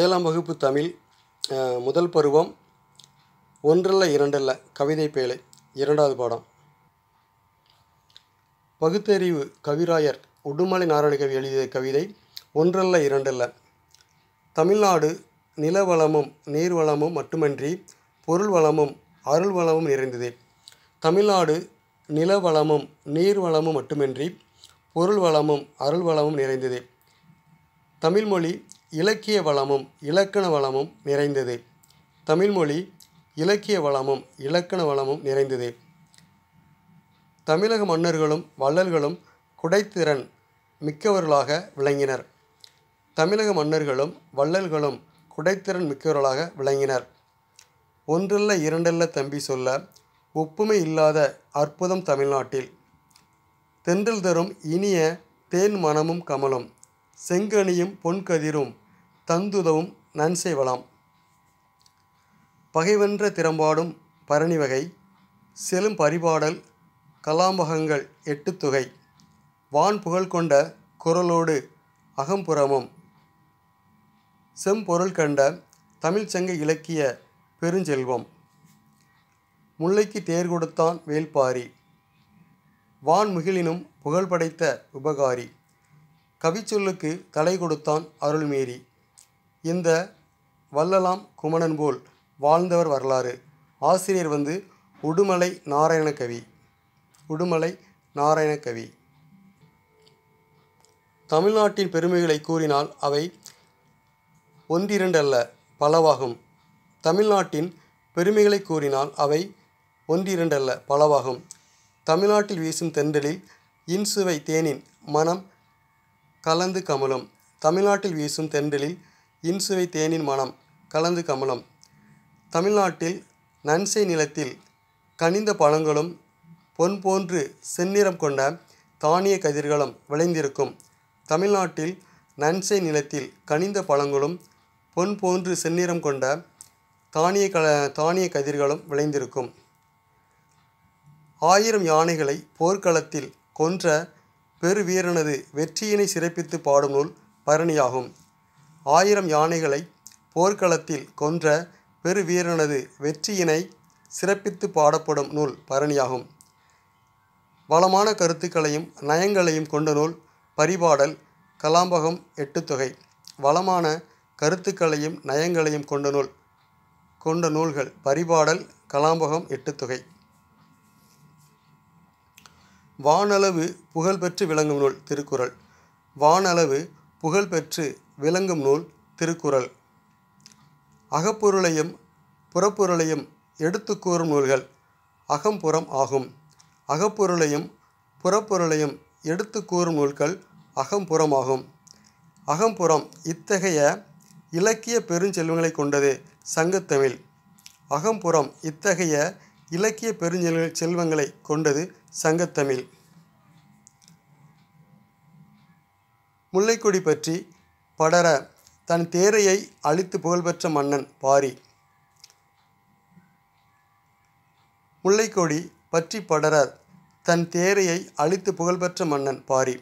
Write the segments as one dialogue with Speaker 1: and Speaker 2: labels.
Speaker 1: ஏழாம் வகுப்பு தமிழ் முதல் பருவம் ஒன்றல்ல இரண்டல்ல கவிதை பேழை இரண்டாவது பாடம் பகுத்தறிவு கவிராயர் உடுமலை நாராயணகவி எழுதிய கவிதை ஒன்றல்ல இரண்டல்ல தமிழ்நாடு நிலவளமும் நீர்வளமும் மட்டுமன்றி பொருள் வளமும் அருள் வளமும் நிறைந்தது தமிழ்நாடு நிலவளமும் நீர்வளமும் மட்டுமின்றி பொருள் வளமும் அருள் வளமும் நிறைந்தது தமிழ்மொழி இலக்கிய வளமும் இலக்கண வளமும் நிறைந்தது தமிழ்மொழி இலக்கிய வளமும் இலக்கண வளமும் நிறைந்தது தமிழக மன்னர்களும் வள்ளல்களும் குடைத்திறன் மிக்கவர்களாக விளங்கினர் தமிழக மன்னர்களும் வள்ளல்களும் குடைத்திறன் மிக்கவர்களாக விளங்கினர் ஒன்றல்ல இரண்டல்ல தம்பி சொல்ல ஒப்புமை இல்லாத அற்புதம் தமிழ்நாட்டில் தென்றல் தரும் இனிய தேன் மனமும் கமலும் செங்கனியும் பொன்கதிரும் தந்துதவும் நன்செய்வலாம் பகைவென்ற திறம்பாடும் பரணிவகை செலும் பரிபாடல் கலாம்பகங்கள் எட்டு தொகை வான் புகழ் கொண்ட குரலோடு அகம்புறமும் செம்பொருள் கண்ட தமிழ்ச்சங்க இலக்கிய பெருஞ்செல்வம் முல்லைக்கு தேர் கொடுத்தான் வேல்பாரி வான் முகிலினும் புகழ் படைத்த உபகாரி கவிச்சொல்லுக்கு தலை கொடுத்தான் அருள்மேரி இந்த வள்ளலாம் குமணன் போல் வாழ்ந்தவர் வரலாறு ஆசிரியர் வந்து உடுமலை நாராயணகவி உடுமலை நாராயணகவி தமிழ்நாட்டின் பெருமைகளை கூறினால் அவை ஒன்றிரண்டல்ல பலவாகும் தமிழ்நாட்டின் பெருமைகளை கூறினால் அவை ஒன்றிரண்டல்ல பலவாகும் தமிழ்நாட்டில் வீசும் தென்றலில் இன்சுவை தேனின் மனம் கலந்து கமலும் தமிழ்நாட்டில் வீசும் தென்றலில் இன்சுவை தேனின் மனம் கலந்து கமலம் தமிழ்நாட்டில் நன்சை நிலத்தில் கனிந்த பழங்களும் பொன் போன்று செந்நிறம் கொண்ட தானிய கதிர்களும் விளைந்திருக்கும் தமிழ்நாட்டில் நன்சை நிலத்தில் கனிந்த பழங்களும் பொன் போன்று செந்நிறம் கொண்ட தானிய கல தானிய கதிர்களும் விளைந்திருக்கும் ஆயிரம் யானைகளை போர்க்களத்தில் கொன்ற பெருவீரனது வெற்றியினை சிறப்பித்து பாடும் நூல் பரணியாகும் ஆயிரம் யானைகளை போர்க்களத்தில் கொன்ற பெருவீரனது வெற்றியினை சிறப்பித்து பாடப்படும் நூல் பரணியாகும் வளமான கருத்துக்களையும் நயங்களையும் கொண்ட நூல் பரிபாடல் கலாம்பகம் எட்டு தொகை வளமான கருத்துக்களையும் நயங்களையும் கொண்ட நூல் கொண்ட நூல்கள் பரிபாடல் கலாம்பகம் எட்டு தொகை வானளவு புகழ்பெற்று விளங்கும் நூல் திருக்குறள் வானளவு புகழ்பெற்று விளங்கும் நூல் திருக்குறள் அகப்பொருளையும் புறப்பொருளையும் எடுத்து கூறும் நூல்கள் அகம்புறம் ஆகும் அகப்பொருளையும் புறப்பொருளையும் எடுத்து கூறும் நூல்கள் அகம்புறமாகும் அகம்புறம் இத்தகைய இலக்கிய பெருஞ்செல்வங்களை கொண்டது சங்கத்தமிழ் அகம்புறம் இத்தகைய இலக்கிய பெருஞ்செல் செல்வங்களை கொண்டது சங்கத்தமிழ் முல்லைக்கொடி பற்றி படர தன் தேரையை அழித்து புகழ்பெற்ற மன்னன் பாரி முல்லைக்கொடி பற்றி படரர் தன் தேரையை அழித்து புகழ்பெற்ற மன்னன் பாரி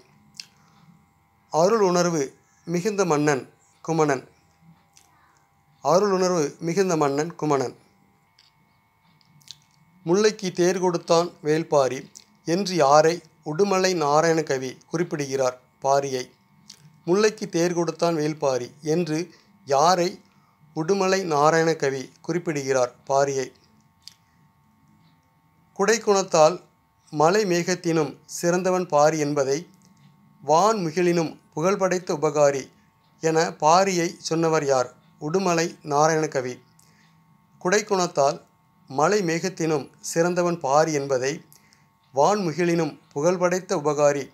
Speaker 1: அருள் உணர்வு மிகுந்த மன்னன் குமணன் அருள் உணர்வு மிகுந்த மன்னன் குமணன் முல்லைக்கு தேர் கொடுத்தான் வேல்பாரி என்று யாரை உடுமலை நாராயண கவி குறிப்பிடுகிறார் பாரியை முல்லைக்கு தேர் கொடுத்தான் வேல்பாரி என்று யாரை உடுமலை நாராயணகவி குறிப்பிடுகிறார் பாரியை குடைக்குணத்தால் மலை மேகத்தினும் சிறந்தவன் பாரி என்பதை வான் மிகிலினும் புகழ்படைத்த உபகாரி என பாரியை சொன்னவர் யார் உடுமலை நாராயணகவி குடைக்குணத்தால் மலை மேகத்தினும் சிறந்தவன் பாரி என்பதை வான்முகிலினும் புகழ்படைத்த உபகாரி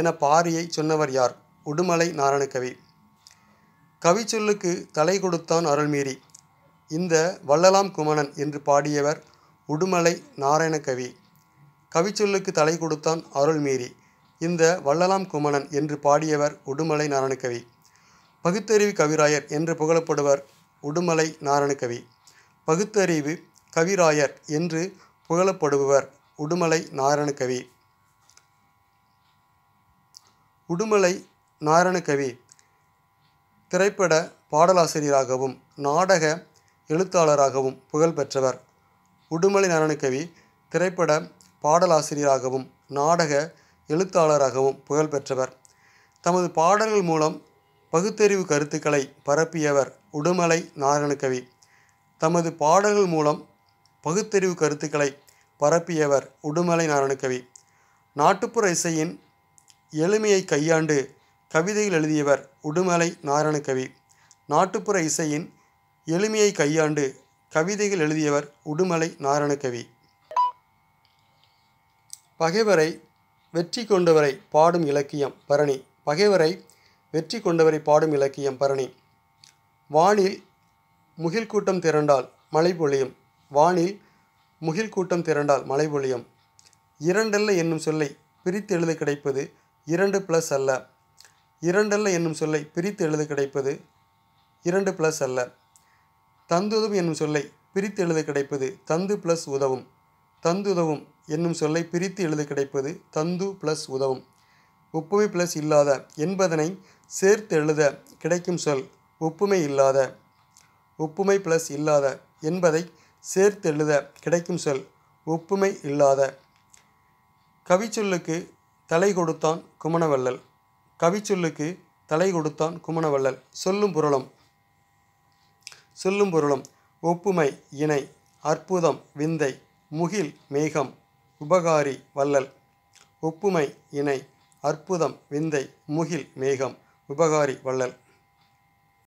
Speaker 1: என பாரியை சொன்னவர் யார் உடுமலை நாரணக்கவி கவிச்சொல்லுக்கு தலை கொடுத்தான் அருள்மீறி இந்த வள்ளலாம் குமணன் என்று பாடியவர் உடுமலை கவி கவிச்சொல்லுக்கு தலை கொடுத்தான் அருள்மீறி இந்த வள்ளலாம் குமணன் என்று பாடியவர் உடுமலை நாராயணகவி பகுத்தறிவு கவிராயர் என்று புகழப்படுவர் உடுமலை நாராயணக்கவி பகுத்தறிவு கவிராயர் என்று புகழப்படுபவர் உடுமலை நாராயணக்கவி உடுமலை நாராயணகவி திரைப்பட பாடலாசிரியராகவும் நாடக எழுத்தாளராகவும் புகழ் பெற்றவர் உடுமலை நாராயணகவி திரைப்பட பாடலாசிரியராகவும் நாடக எழுத்தாளராகவும் புகழ் பெற்றவர் தமது பாடல்கள் மூலம் பகுத்தறிவு கருத்துக்களை பரப்பியவர் உடுமலை நாராயணகவி தமது பாடல்கள் மூலம் பகுத்தறிவு கருத்துக்களை பரப்பியவர் உடுமலை நாராயணகவி நாட்டுப்புற இசையின் எளிமையை கையாண்டு கவிதையில் எழுதியவர் உடுமலை நாராயணகவி நாட்டுப்புற இசையின் எளிமையை கையாண்டு கவிதைகள் எழுதியவர் உடுமலை நாராயணகவி பகைவரை வெற்றி கொண்டவரை பாடும் இலக்கியம் பரணி பகைவரை வெற்றி கொண்டவரை பாடும் இலக்கியம் பரணி வானில் முகில் கூட்டம் திரண்டால் மழை பொழியும் வானில் முகில் கூட்டம் திரண்டால் மழை பொழியும் இரண்டல்ல என்னும் சொல்லை பிரித்து எழுத கிடைப்பது இரண்டு ப்ளஸ் அல்ல இரண்டல்ல என்னும் சொல்லை பிரித்து எழுத கிடைப்பது இரண்டு பிளஸ் அல்ல தந்துதவும் என்னும் சொல்லை பிரித்து எழுத கிடைப்பது தந்து பிளஸ் உதவும் தந்துதவும் என்னும் சொல்லை பிரித்து எழுத கிடைப்பது தந்து பிளஸ் உதவும் ஒப்புமை பிளஸ் இல்லாத என்பதனை சேர்த்து எழுத கிடைக்கும் சொல் ஒப்புமை இல்லாத ஒப்புமை பிளஸ் இல்லாத என்பதை சேர்த்து எழுத கிடைக்கும் சொல் ஒப்புமை இல்லாத கவிச்சொல்லுக்கு தலை கொடுத்தான் குமணவள்ளல் கவிச்சொல்லுக்கு தலை கொடுத்தான் குமணவள்ளல் சொல்லும் பொருளம் சொல்லும் பொருளம் ஒப்புமை இணை அற்புதம் விந்தை முகில் மேகம் உபகாரி வள்ளல் ஒப்புமை இணை அற்புதம் விந்தை முகில் மேகம் உபகாரி வள்ளல்